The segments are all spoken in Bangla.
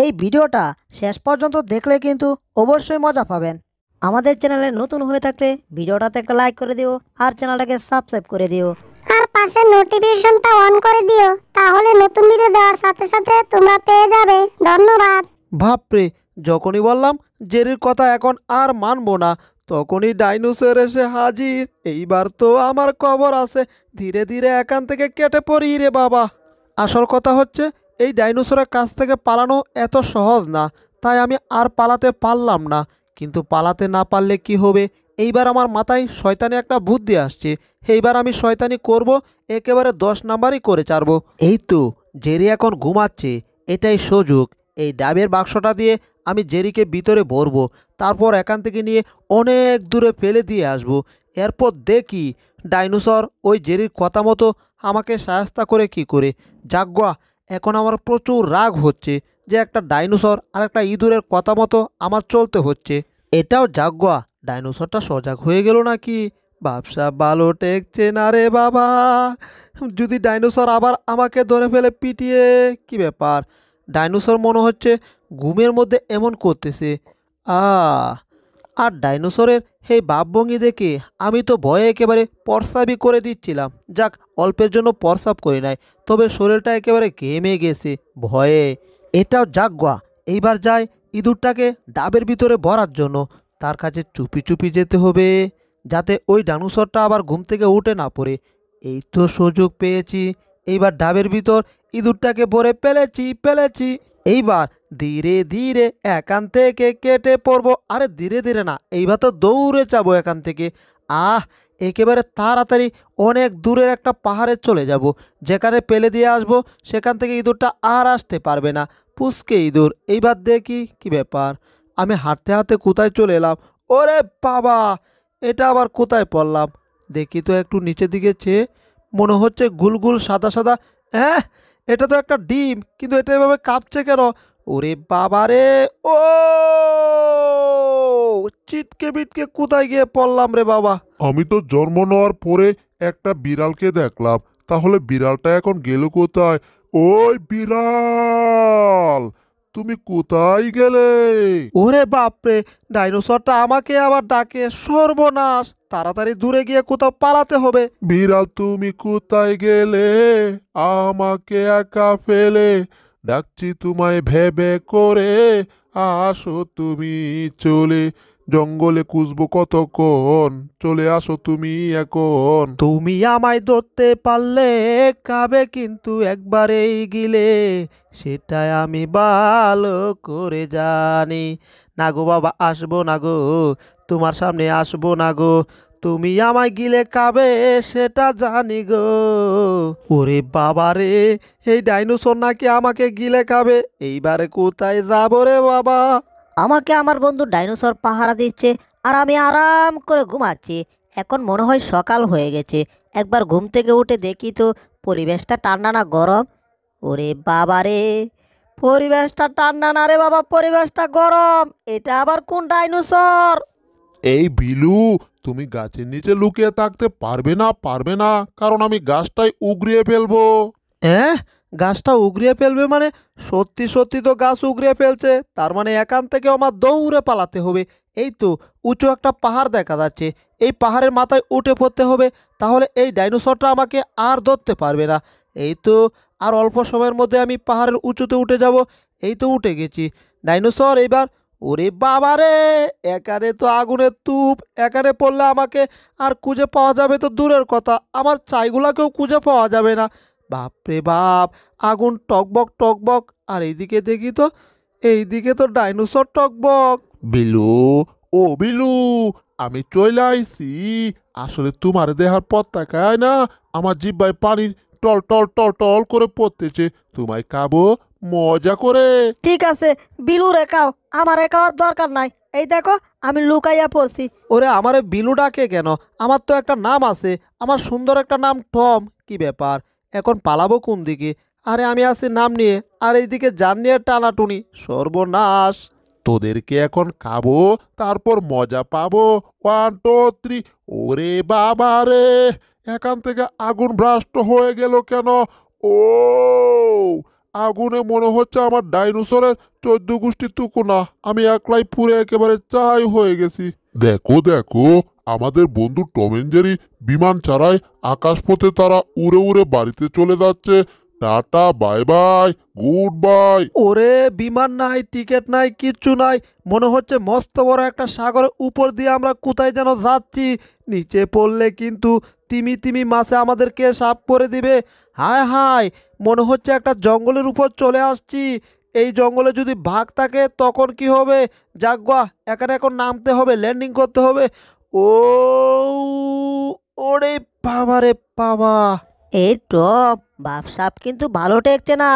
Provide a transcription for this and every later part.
এই ভিডিওটা শেষ পর্যন্ত দেখলে কিন্তু অবশ্যই মজা পাবেন আমাদের চ্যানেলে নতুন হয়ে থাকলে ভিডিওটাতে একটা লাইক করে দিও আর চ্যানেলটাকে সাবস্ক্রাইব করে দিও আর পাশে নোটিফিকেশনটা অন করে দিও তাহলে নতুন ভিডিও দেওয়ার সাথে সাথে তোমরা পেয়ে যাবে ধন্যবাদ ভাবপ্রে যখনই বললাম জেরির কথা এখন আর মানবো না তখনই ডাইনোসর এসে হাজির এইবার তো আমার কবর আছে ধীরে ধীরে এখান থেকে কেটে পড়ি রে বাবা আসল কথা হচ্ছে এই ডাইনোসরের কাছ থেকে পালানো এত সহজ না তাই আমি আর পালাতে পারলাম না কিন্তু পালাতে না পারলে কি হবে এইবার আমার মাথায় শয়তানি একটা বুদ্ধি আসছে এইবার আমি শয়তানি করব একেবারে দশ নাম্বারই করে চারবো এই তো জেরি এখন ঘুমাচ্ছে এটাই সুযোগ এই ডাবের বাক্সটা দিয়ে আমি জেরিকে ভিতরে ভরবো তারপর এখান থেকে নিয়ে অনেক দূরে ফেলে দিয়ে আসব। এরপর দেখি ডাইনোসর ওই জেরির কথা মতো আমাকে সাহায্য করে কি করে যাগুয়া এখন আমার প্রচুর রাগ হচ্ছে যে একটা ডাইনোসর আর একটা ইঁদুরের কথা মতো আমার চলতে হচ্ছে এটাও জাগুয়া ডাইনোসরটা সজাগ হয়ে গেল নাকি ব্যবসা ভালো টেকছে না রে বাবা যদি ডাইনোসর আবার আমাকে ধরে ফেলে পিটিয়ে কি ব্যাপার ডাইনোসর মনে হচ্ছে ঘুমের মধ্যে এমন করতেছে আ আর ডাইনোসরের সেই ভাবভঙ্গি দেখে আমি তো ভয়ে একেবারে পরসাবি করে দিচ্ছিলাম যাক অল্পের জন্য পরসাব করি নাই তবে শরীরটা একেবারে ঘেমে গেছে ভয়ে এটাও যাক গোয়া এইবার যায় ইঁদুরটাকে ডাবের ভিতরে ভরার জন্য তার কাছে চুপি চুপি যেতে হবে যাতে ওই ডানুসরটা আবার ঘুম থেকে উঠে না পড়ে এই তো সুযোগ পেয়েছি এইবার ডাবের ভিতর ইঁদুরটাকে ভরে পেলেছি পেলেছি এইবার ধীরে ধীরে এখান থেকে কেটে পড়ব আরে ধীরে ধীরে না এইবার তো দৌড়ে যাব এখান থেকে আহ একেবারে তাড়াতাড়ি অনেক দূরের একটা পাহাড়ে চলে যাব যেখানে পেলে দিয়ে আসব সেখান থেকে ইঁদুরটা আর আসতে পারবে না পুষকে ইঁদুর এইবার দেখি কি ব্যাপার আমি হাঁটতে হাঁটতে কোথায় চলে এলাম ওরে বাবা এটা আবার কোথায় পড়লাম দেখি তো একটু নিচের দিকে চেয়ে মনে হচ্ছে গুলগুল সাদা সাদা হ্যাঁ এটা তো একটা ডিম কিন্তু এটা এভাবে কাঁপছে কেন ওরে বাবারে ও চিটকে বিটকে কোথায় গিয়ে পড়লাম রে বাবা আমি তো জন্ম নেওয়ার পরে একটা বিড়ালকে দেখলাম তাহলে বিড়ালটা এখন গেল কোথায় ওই বিড়াল তুমি কোথায় গেলে ওরে বাপরে ডাইনোসরটা আমাকে আবার ডাকে সর্বনাশ তাড়াতাড়ি দূরে গিয়ে কোথাও পালাতে হবে বিড়াল তুমি কোথায় গেলে আমাকে একা ফেলে ডাকছি তোমায় ভেবে করে আসো তুমি চলে জঙ্গলে খুঁজবো কতক্ষণ চলে আসো তুমি এখন তুমি আমায় ধরতে পারলে কাবে কিন্তু একবারেই গিলে সেটাই আমি ভালো করে জানি না গো বাবা আসবো না গো তোমার সামনে আসবো না গো তুমি আমায় গিলে কাবে সেটা জানি গো ওরে বাবা রে এই ডাইনোসর নাকি আমাকে গিলে কাবে এইবারে কোথায় যাবো রে বাবা আমাকে আমার বন্ধু ডাইনোসর পাহারা দিচ্ছে আর আমি আরাম করে ঘুমাচ্ছি এখন মনে হয় সকাল হয়ে গেছে একবার ঘুম থেকে উঠে দেখি তো পরিবেশটা ঠান্ডা না গরম ওরে বাবা রে পরিবেশটা ঠান্ডা না রে বাবা পরিবেশটা গরম এটা আবার কোন ডাইনোসর এই বিলু তুমি গাছের নিচে লুকিয়ে থাকতে পারবে না পারবে না কারণ আমি গাছটাই উগড়িয়ে ফেলবো হ্যাঁ গাছটা উগড়িয়ে ফেলবে মানে সত্যি সত্যি তো গাছ উগড়িয়ে ফেলছে তার মানে একান থেকে আমার দৌড়ে পালাতে হবে এই তো উঁচু একটা পাহাড় দেখা যাচ্ছে এই পাহাড়ের মাথায় উঠে পড়তে হবে তাহলে এই ডাইনোসরটা আমাকে আর ধরতে পারবে না এই তো আর অল্প সময়ের মধ্যে আমি পাহাড়ের উঁচুতে উঠে যাব এই তো উঠে গেছি ডাইনোসর এবার ওরে বাবা রে তো আগুনের তুপ একারে পড়লে আমাকে আর খুঁজে পাওয়া যাবে তো দূরের কথা আমার চাইগুলাকেও খুঁজে পাওয়া যাবে না বাপরে বাপ আগুন টকবক টকবক আর এইদিকে দেখি তো এইদিকে তো ডাইনোসর টকবক বিলু ও বিলু আমি চলে আইছি আসলে তোমার দেহার পত্তা তাকায় না আমার জিব্বায় পানি টল টল টল টল করে পড়তেছে তোমায় খাবো মজা করে ঠিক আছে বিলু রেখাও আমার রেখাওয়ার দরকার নাই এই দেখো আমি লুকাইয়া পড়ছি ওরে আমার বিলু ডাকে কেন আমার তো একটা নাম আছে আমার সুন্দর একটা নাম টম কি ব্যাপার এখন পালাবো কোন দিকে আরে আমি আছি নাম নিয়ে আর এইদিকে যান নিয়ে টানাটুনি সর্বনাশ তোদেরকে এখন খাবো তারপর মজা পাবো ওয়ান টু থ্রি ওরে বাবা রে এখান থেকে আগুন ভ্রাষ্ট হয়ে গেল কেন ও আগুনে মনে হচ্ছে আমার ডাইনোসরের চোদ্দ গোষ্ঠী তুকুনা আমি একলাই পুরে একেবারে চাই হয়ে গেছি দেখো দেখো আমাদের বন্ধু টমেঞ্জেরি বিমান ছাড়াই আকাশপথে তারা উড়ে উড়ে বাড়িতে চলে যাচ্ছে tata bye bye good bye ওরে বিমান নাই টিকিট নাই কিচ্ছু নাই মনে হচ্ছে মস্ত বড় একটা সাগরের উপর দিয়ে আমরা কোথায় যেন যাচ্ছি নিচে পড়লে কিন্তু তিমি তিমি মাছে আমাদেরকে সাফ করে দিবে হায় হায় মনে হচ্ছে একটা জঙ্গলের উপর চলে আসছি এই জঙ্গলে যদি ভাগ থাকে তখন কি হবে জাগুয়া এখানে এখন নামতে হবে ল্যান্ডিং করতে হবে ও ওরে বাবা রে বাবা এই টপ বাপ সাপ কিন্তু ভালো টেকছে না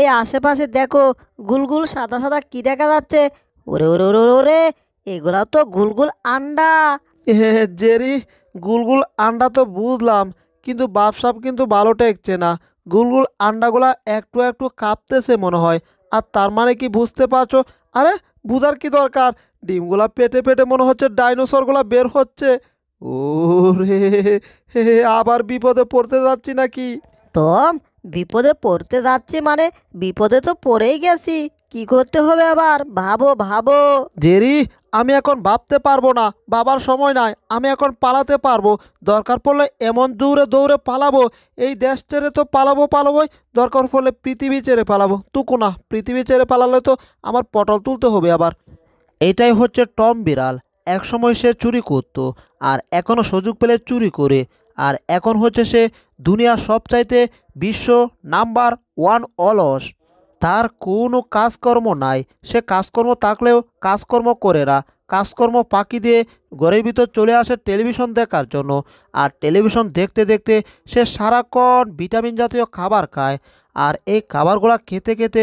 এই আশেপাশে দেখো গুলগুল সাদা সাদা কি দেখা যাচ্ছে ওরে ওরে ওরে ওরে এগুলা তো গুলগুল আন্ডা জেরি গুলগুল আন্ডা তো বুঝলাম কিন্তু বাপসাপ কিন্তু ভালো টেকছে না গুলগুল আন্ডাগুলা একটু একটু কাঁপতেছে মনে হয় আর তার মানে কি বুঝতে পারছো আরে বুঝার কি দরকার ডিমগুলা পেটে পেটে মনে হচ্ছে ডাইনোসরগুলা বের হচ্ছে ও রে আবার বিপদে পড়তে যাচ্ছি নাকি টম বিপদে পড়তে যাচ্ছি মানে বিপদে তো পড়েই গেছি কি করতে হবে আবার ভাবো ভাবো জেরি আমি এখন ভাবতে পারবো না বাবার সময় নাই আমি এখন পালাতে পারবো দরকার পড়লে এমন দৌড়ে দৌড়ে পালাবো এই দেশ ছেড়ে তো পালাবো পালাবোই দরকার পড়লে পৃথিবী ছেড়ে পালাবো তুকু না পৃথিবী ছেড়ে পালালে তো আমার পটল তুলতে হবে আবার এটাই হচ্ছে টম বিড়াল একসময় সে চুরি করত আর এখনও সুযোগ পেলে চুরি করে আর এখন হচ্ছে সে দুনিয়ার সবচাইতে বিশ্ব নাম্বার ওয়ান অলস তার কোনো কাজকর্ম নাই সে কাজকর্ম থাকলেও কাজকর্ম করে না কাজকর্ম পাকি দিয়ে ঘরের ভিতর চলে আসে টেলিভিশন দেখার জন্য আর টেলিভিশন দেখতে দেখতে সে সারাক্ষণ ভিটামিন জাতীয় খাবার খায় আর এই খাবারগুলো খেতে খেতে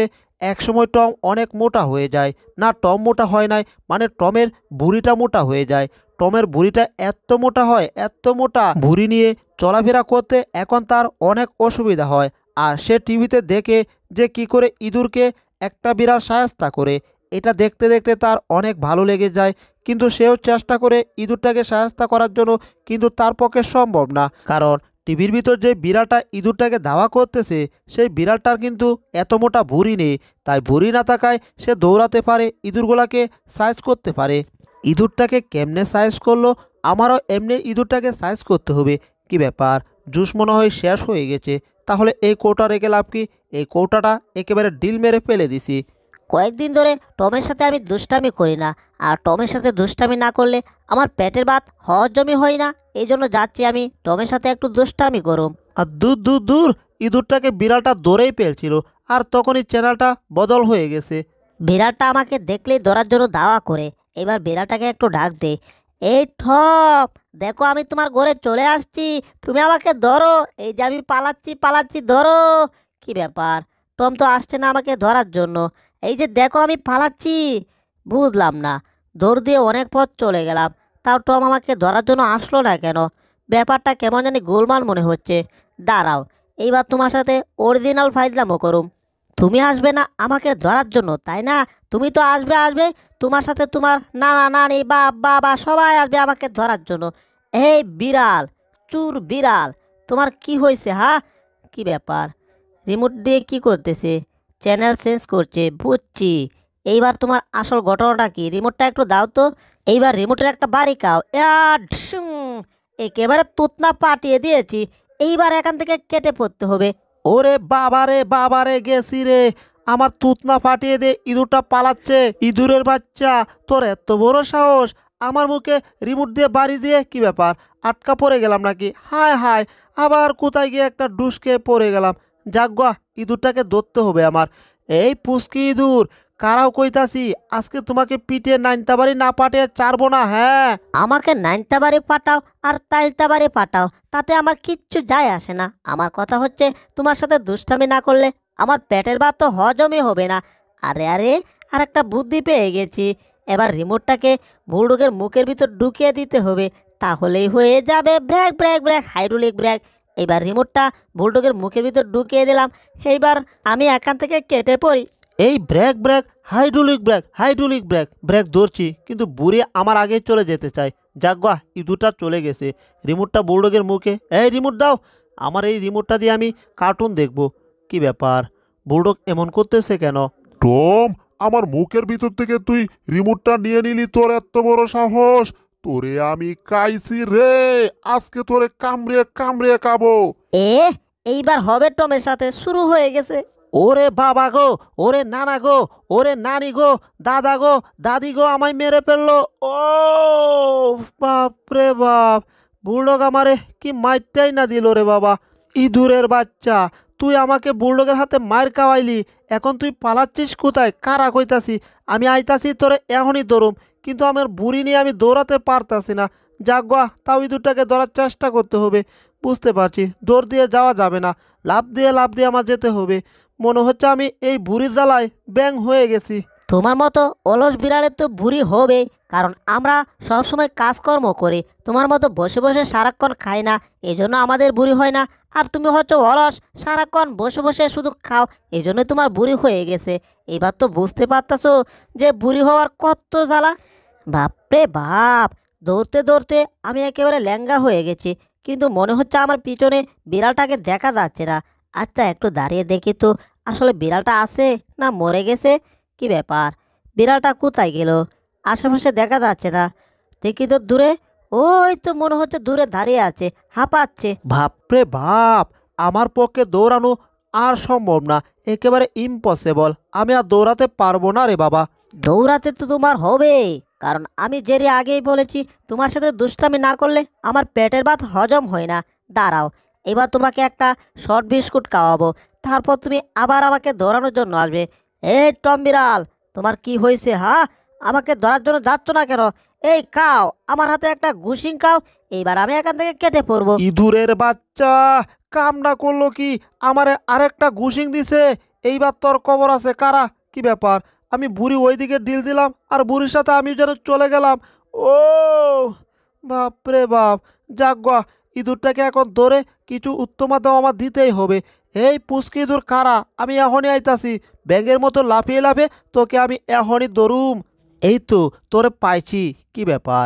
একসময় টম অনেক মোটা হয়ে যায় না টম মোটা হয় নাই মানে টমের বুড়িটা মোটা হয়ে যায় টমের বুড়িটা এত মোটা হয় এত মোটা ভুড়ি নিয়ে চলাফেরা করতে এখন তার অনেক অসুবিধা হয় আর সে টিভিতে দেখে যে কি করে ইঁদুরকে একটা বিড়াল সায়স্তা করে এটা দেখতে দেখতে তার অনেক ভালো লেগে যায় কিন্তু সেও চেষ্টা করে ইঁদুরটাকে সায়স্তা করার জন্য কিন্তু তার পক্ষে সম্ভব না কারণ টিভির ভিতর যে বিড়ালটা ইঁদুরটাকে ধাওয়া করতেছে সেই বিড়ালটার কিন্তু এত মোটা ভুঁড়ি নেই তাই ভুঁড়ি না থাকায় সে দৌড়াতে পারে ইঁদুরগুলাকে সাইজ করতে পারে ইঁদুরটাকে কেমনে সাইজ করলো আমারও এমনি ইঁদুরটাকে সাইজ করতে হবে কি ব্যাপার জুস মনে হয় শেষ হয়ে গেছে তাহলে এই কৌটা রেখে লাভ কি এই কৌটাটা একেবারে ডিল মেরে ফেলে দিছি কয়েকদিন ধরে টমের সাথে আমি দুষ্টামি করি না আর টমের সাথে দুষ্টামি না করলে আমার পেটের ভাত জমি হয় না এই জন্য যাচ্ছি আমি টমের সাথে একটু দুষ্টামি করুম আর দূর দূর দূর ইঁদুরটাকে বিড়ালটা দৌড়েই পেয়েছিল আর তখনই চ্যানেলটা বদল হয়ে গেছে বিড়ালটা আমাকে দেখলেই ধরার জন্য দাওয়া করে এবার বিড়ালটাকে একটু ডাক দে এই ঠপ দেখো আমি তোমার ঘরে চলে আসছি তুমি আমাকে ধরো এই যে আমি পালাচ্ছি পালাচ্ছি ধরো কি ব্যাপার টম তো আসছে না আমাকে ধরার জন্য এই যে দেখো আমি পালাচ্ছি বুঝলাম না ধর দিয়ে অনেক পথ চলে গেলাম তাও টম আমাকে ধরার জন্য আসলো না কেন ব্যাপারটা কেমন জানি গোলমাল মনে হচ্ছে দাঁড়াও এইবার তোমার সাথে অরিজিনাল ফাইজলামও করুম তুমি আসবে না আমাকে ধরার জন্য তাই না তুমি তো আসবে আসবে তোমার সাথে তোমার নানা নানি বা বাবা সবাই আসবে আমাকে ধরার জন্য এই বিড়াল চুর বিড়াল তোমার কি হয়েছে হ্যাঁ কি ব্যাপার রিমোট দিয়ে কি করতেছে চ্যানেল চেঞ্জ করছে বুঝছি এইবার তোমার আসল ঘটনাটা কি রিমোটটা একটু দাও তো এইবার রিমোটের একটা বাড়ি কাও একেবারে তুতনা পাঠিয়ে দিয়েছি এইবার এখান থেকে কেটে পড়তে হবে ওরে বাবারে বাবারে গেছি রে আমার তুতনা ফাটিয়ে দে ইঁদুরটা পালাচ্ছে ইঁদুরের বাচ্চা তোর এত বড় সাহস আমার মুখে রিমোট দিয়ে বাড়ি দিয়ে কি ব্যাপার আটকা পড়ে গেলাম নাকি হায় হায় আবার কোথায় গিয়ে একটা ডুসকে পড়ে গেলাম যাগুয়া ইঁদুরটাকে ধরতে হবে আমার এই পুস্কি ইঁদুর কারাও কইতাছি আজকে তোমাকে পিঠে নাইনতাবাড়ি না পাঠিয়ে চারবো না হ্যাঁ আমাকে নাইনতাবাড়ি পাঠাও আর তাইলতাবারে পাঠাও তাতে আমার কিচ্ছু যায় আসে না আমার কথা হচ্ছে তোমার সাথে দুষ্টামি না করলে আমার পেটের ভাত তো হজমই হবে না আরে আরে আর একটা বুদ্ধি পেয়ে গেছি এবার রিমোটটাকে ভুলডুকের মুখের ভিতর ঢুকিয়ে দিতে হবে তাহলেই হয়ে যাবে brake brake brake hydraulic brake এবার রিমোটটা ভুলডুকের মুখের ভিতর ঢুকিয়ে দিলাম এইবার আমি এখান থেকে কেটে পড়ি এই brake brake hydraulic brake hydraulic brake brake ধরছি কিন্তু বুড়ি আমার আগে চলে যেতে চায় যাক গা ইঁদুরটা চলে গেছে রিমোটটা বুলডগের মুখে এই রিমোট দাও আমার এই রিমোটটা দিয়ে আমি কার্টুন দেখব কি ব্যাপার বুলডগ এমন করতেছে কেন টম আমার মুখের ভিতর থেকে তুই রিমোটটা নিয়ে নিলি তোর এত বড় সাহস তোরে আমি কাইছি রে আজকে তোরে কামড়ে কামড়ে কাবো এ এইবার হবে টমের সাথে শুরু হয়ে গেছে ওরে বাবা গো ওরে নানা গো ওরে নানি গো দাদা গো দাদি গো আমায় মেরে ফেললো ও বাপরে বাপ বুলডগ আমারে কি মাইরটাই না দিল রে বাবা ইঁদুরের বাচ্চা তুই আমাকে বুলডগের হাতে মায়ের কাওয়াইলি এখন তুই পালাচ্ছিস কোথায় কারা কইতাছি আমি আইতাছি তোরে এখনই দৌড়ুম কিন্তু আমার বুড়ি নিয়ে আমি দৌড়াতে পারতাছি না যাগুয়া তাও ইঁদুরটাকে দৌড়ার চেষ্টা করতে হবে বুঝতে পারছি দৌড় দিয়ে যাওয়া যাবে না লাভ দিয়ে লাভ দিয়ে আমার যেতে হবে মনে হচ্ছে আমি এই ভুড়ি জ্বালায় ব্যাং হয়ে গেছি তোমার মতো অলস বিড়ালের তো ভুড়ি হবে কারণ আমরা সবসময় কাজকর্ম করি তোমার মতো বসে বসে সারাক্ষণ খাই না এজন্য আমাদের বুড়ি হয় না আর তুমি হচ্ছে অলস সারাক্ষণ বসে বসে শুধু খাও এজন্য তোমার বুড়ি হয়ে গেছে এবার তো বুঝতে পারতাছো যে বুড়ি হওয়ার কত জ্বালা বাপরে বাপ দৌড়তে দৌড়তে আমি একেবারে ল্যাঙ্গা হয়ে গেছি কিন্তু মনে হচ্ছে আমার পিছনে বিড়ালটাকে দেখা যাচ্ছে না আচ্ছা একটু দাঁড়িয়ে দেখি তো আসলে বিড়ালটা আছে না মরে গেছে কি ব্যাপার বিড়ালটা কোথায় গেল আশেপাশে দেখা যাচ্ছে না দেখি তো দূরে ওই তো মনে হচ্ছে দূরে দাঁড়িয়ে আছে হাঁপাচ্ছে বাপরে ভাব আমার পক্ষে দৌড়ানো আর সম্ভব না একেবারে ইম্পসিবল আমি আর দৌড়াতে পারবো না রে বাবা দৌড়াতে তো তোমার হবে কারণ আমি জেরে আগেই বলেছি তোমার সাথে দুষ্টামি না করলে আমার পেটের ভাত হজম হয় না দাঁড়াও এবার তোমাকে একটা শর্ট বিস্কুট খাওয়াবো তারপর তুমি আবার আমাকে ধরানোর জন্য আসবে এই টম বিড়াল তোমার কি হয়েছে হা আমাকে ধরার জন্য যাচ্ছ না কেন এই কাও আমার হাতে একটা ঘুষিং কাও এইবার আমি এখান থেকে কেটে পড়বো ইঁদুরের বাচ্চা কামনা করলো কি আমারে আরেকটা ঘুষিং দিছে এইবার তোর কবর আছে কারা কি ব্যাপার আমি বুড়ি ওইদিকে ডিল দিলাম আর বুড়ির সাথে আমি যেন চলে গেলাম ও বাপরে বাপ যাক ইঁদুরটাকে এখন ধরে কিছু উত্তম দাও আমার দিতেই হবে এই পুষ্কি ইঁদুর কারা আমি এখনই আইতাছি ব্যাঙের মতো লাফিয়ে লাফে তোকে আমি এখনই ধরুম এই তো তোরে পাইছি কি ব্যাপার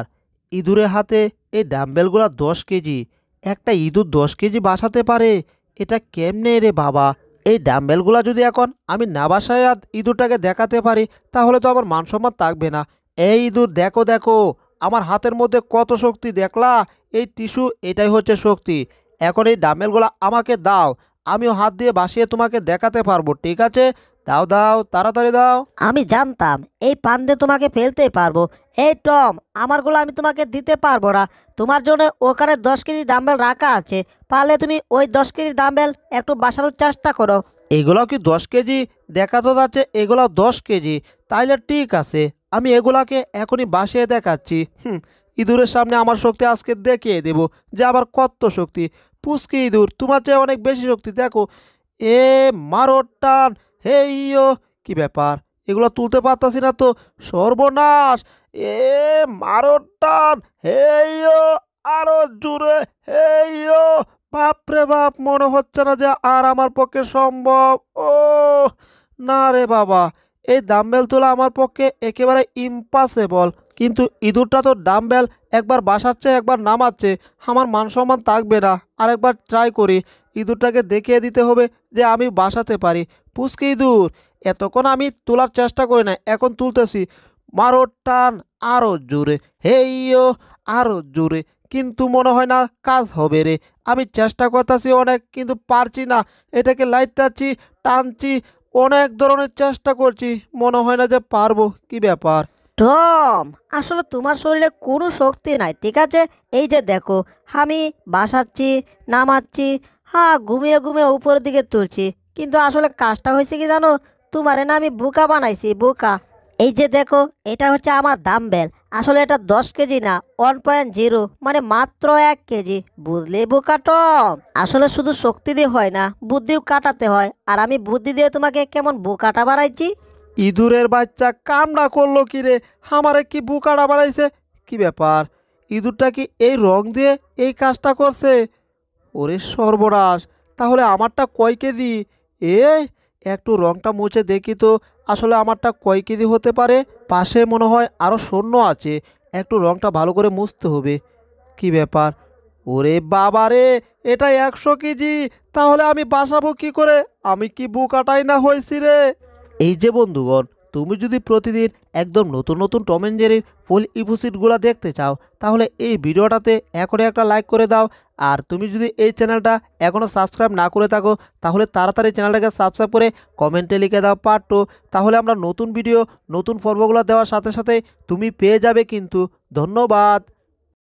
ইঁদুরের হাতে এই ডাম্বেলগুলো দশ কেজি একটা ইঁদুর দশ কেজি বাসাতে পারে এটা কেমনে রে বাবা এই ডাম্বেলগুলো যদি এখন আমি না বাসায় ইঁদুরটাকে দেখাতে পারি তাহলে তো আমার মান সম্মান থাকবে না এই ইঁদুর দেখো দেখো আমার হাতের মধ্যে কত শক্তি দেখলা এই টিস্যু এটাই হচ্ছে শক্তি এখন এই ডামেলগুলো আমাকে দাও আমিও হাত দিয়ে বাসিয়ে তোমাকে দেখাতে পারবো ঠিক আছে দাও দাও তাড়াতাড়ি দাও আমি জানতাম এই পান্দে তোমাকে ফেলতে পারবো এই টম আমারগুলো আমি তোমাকে দিতে পারবো না তোমার জন্য ওখানে দশ কেজি ডাম্বেল রাখা আছে পারলে তুমি ওই দশ কেজি ডাম্বেল একটু বাসানোর চেষ্টা করো এগুলো কি দশ কেজি দেখা তো যাচ্ছে এগুলো দশ কেজি তাইলে ঠিক আছে আমি এগুলাকে এখনই বাসিয়ে দেখাচ্ছি হুম ইঁদুরের সামনে আমার শক্তি আজকে দেখিয়ে দেব যে আমার কত শক্তি পুচকি ইঁদুর তোমার চেয়ে অনেক বেশি শক্তি দেখো এ মারো টান হেইও কি ব্যাপার এগুলো তুলতে পারতাছি না তো সর্বনাশ এ মারো টান ইয় আরো জুড়ে হেইও বাপরে বাপ মনে হচ্ছে না যে আর আমার পক্ষে সম্ভব ও না রে বাবা এই ডাম্বেল তোলা আমার পক্ষে একেবারে ইম্পসিবল কিন্তু ইঁদুরটা তো ডাম্বেল একবার বাসাচ্ছে একবার নামাচ্ছে আমার মান সম্মান থাকবে না আরেকবার ট্রাই করি ইঁদুরটাকে দেখিয়ে দিতে হবে যে আমি বাসাতে পারি পুষকে ইঁদুর এতক্ষণ আমি তোলার চেষ্টা করি না এখন তুলতেছি মারো টান আরও জোরে ও আরও জোরে কিন্তু মনে হয় না কাজ হবে রে আমি চেষ্টা করতেছি অনেক কিন্তু পারছি না এটাকে লাইট টানছি অনেক ধরনের চেষ্টা করছি মনে হয় না যে পারবো কি ব্যাপার টম আসলে তোমার শরীরে কোনো শক্তি নাই ঠিক আছে এই যে দেখো আমি বাসাচ্ছি নামাচ্ছি হ্যাঁ ঘুমিয়ে ঘুমিয়ে উপরের দিকে তুলছি কিন্তু আসলে কাজটা হয়েছে কি জানো তোমার না আমি বোকা বানাইছি বোকা এই যে দেখো এটা হচ্ছে আমার দামবেল আসলে এটা দশ কেজি না ওয়ান পয়েন্ট জিরো মানে মাত্র এক কেজি বুঝলে বোকাট আসলে শুধু শক্তি দিয়ে হয় না বুদ্ধিও কাটাতে হয় আর আমি বুদ্ধি দিয়ে তোমাকে কেমন বোকাটা বাড়াইছি ইঁদুরের বাচ্চা কামড়া করলো কি রে আমারে কি বুকাটা বাড়াইছে কি ব্যাপার ইঁদুরটা কি এই রং দিয়ে এই কাজটা করছে ওরে সর্বনাশ তাহলে আমারটা কয় কেজি এ একটু রংটা মুছে দেখি তো আসলে আমারটা কয় কেজি হতে পারে পাশে মনে হয় আরও শূন্য আছে একটু রংটা ভালো করে মুছতে হবে কি ব্যাপার ওরে বাবা রে এটা একশো কেজি তাহলে আমি বাসাবো কী করে আমি কি বুকাটাই না হয়েছি রে এই যে বন্ধুগণ তুমি যদি প্রতিদিন একদম নতুন নতুন টম ফুল ইপোসিটগুলো দেখতে চাও তাহলে এই ভিডিওটাতে এখনই একটা লাইক করে দাও আর তুমি যদি এই চ্যানেলটা এখনও সাবস্ক্রাইব না করে থাকো তাহলে তাড়াতাড়ি চ্যানেলটাকে সাবস্ক্রাইব করে কমেন্টে লিখে দাও পার্ট টু তাহলে আমরা নতুন ভিডিও নতুন পর্বগুলো দেওয়ার সাথে সাথে তুমি পেয়ে যাবে কিন্তু ধন্যবাদ